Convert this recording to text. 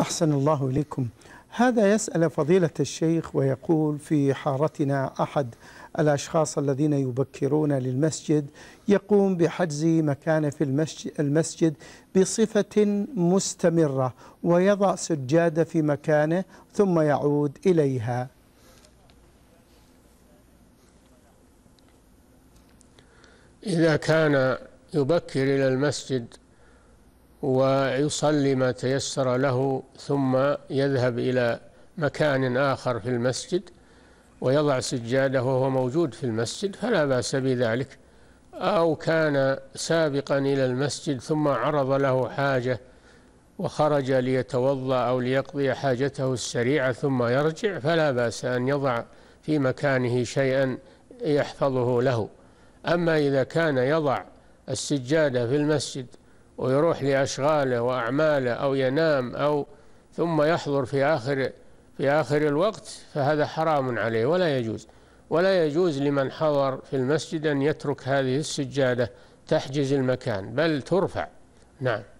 أحسن الله إليكم هذا يسأل فضيلة الشيخ ويقول في حارتنا أحد الأشخاص الذين يبكرون للمسجد يقوم بحجز مكان في المسجد بصفة مستمرة ويضع سجادة في مكانه ثم يعود إليها إذا كان يبكر إلى المسجد ويصلي ما تيسر له ثم يذهب إلى مكان آخر في المسجد ويضع سجاده وهو موجود في المسجد فلا بأس بذلك أو كان سابقا إلى المسجد ثم عرض له حاجة وخرج ليتوضأ أو ليقضي حاجته السريعة ثم يرجع فلا بأس أن يضع في مكانه شيئا يحفظه له أما إذا كان يضع السجادة في المسجد ويروح لأشغاله وأعماله أو ينام أو ثم يحضر في آخر في آخر الوقت فهذا حرام عليه ولا يجوز ولا يجوز لمن حضر في المسجد أن يترك هذه السجادة تحجز المكان بل ترفع نعم